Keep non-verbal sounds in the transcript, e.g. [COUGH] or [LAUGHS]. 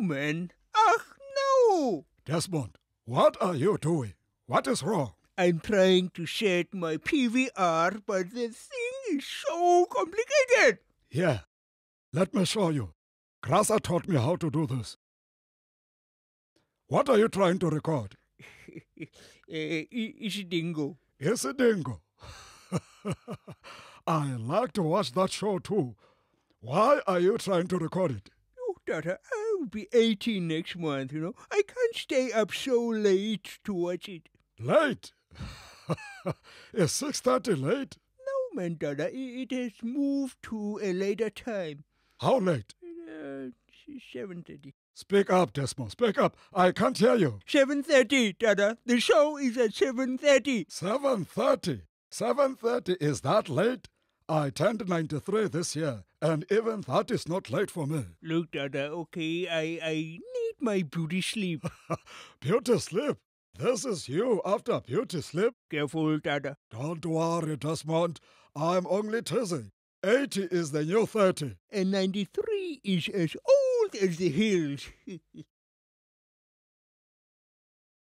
Roman? Ach no! Desmond, what are you doing? What is wrong? I'm trying to set my PVR, but the thing is so complicated. Yeah, let me show you. Grasa taught me how to do this. What are you trying to record? [LAUGHS] Eh, dingo? Ishidingo. Dingo. [LAUGHS] I like to watch that show too. Why are you trying to record it? Oh, Dada, I will be 18 next month, you know. I can't stay up so late to watch it. Late? [LAUGHS] Is 6.30 late? No, Mandana. It has moved to a later time. How late? Uh, 7.30. Speak up, Desmond. Speak up. I can't hear you. 7.30, Dada. The show is at 7.30. 7.30? 7.30? Is that late? I turned 93 this year, and even that is not late for me. Look, Dada, okay, I, I need my beauty sleep. [LAUGHS] beauty sleep? This is you after beauty sleep. Careful, Dada. Don't worry, Desmond. I'm only teasing. 80 is the new 30. And 93 is as old as the hills. [LAUGHS]